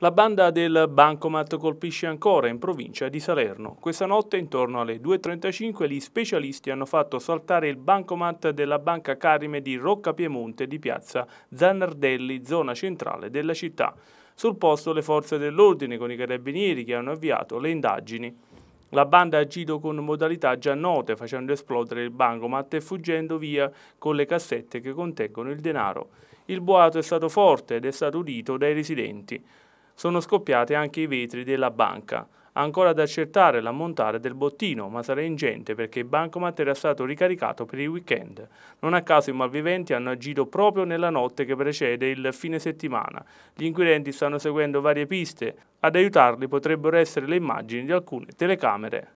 La banda del Bancomat colpisce ancora in provincia di Salerno. Questa notte intorno alle 2.35 gli specialisti hanno fatto saltare il Bancomat della Banca Carime di Rocca Piemonte di piazza Zanardelli, zona centrale della città. Sul posto le forze dell'ordine con i carabinieri che hanno avviato le indagini. La banda ha agito con modalità già note, facendo esplodere il bancomat e fuggendo via con le cassette che contengono il denaro. Il boato è stato forte ed è stato udito dai residenti sono scoppiati anche i vetri della banca. Ancora da accertare l'ammontare del bottino, ma sarà ingente perché il bancomat era stato ricaricato per il weekend. Non a caso i malviventi hanno agito proprio nella notte che precede il fine settimana. Gli inquirenti stanno seguendo varie piste. Ad aiutarli potrebbero essere le immagini di alcune telecamere.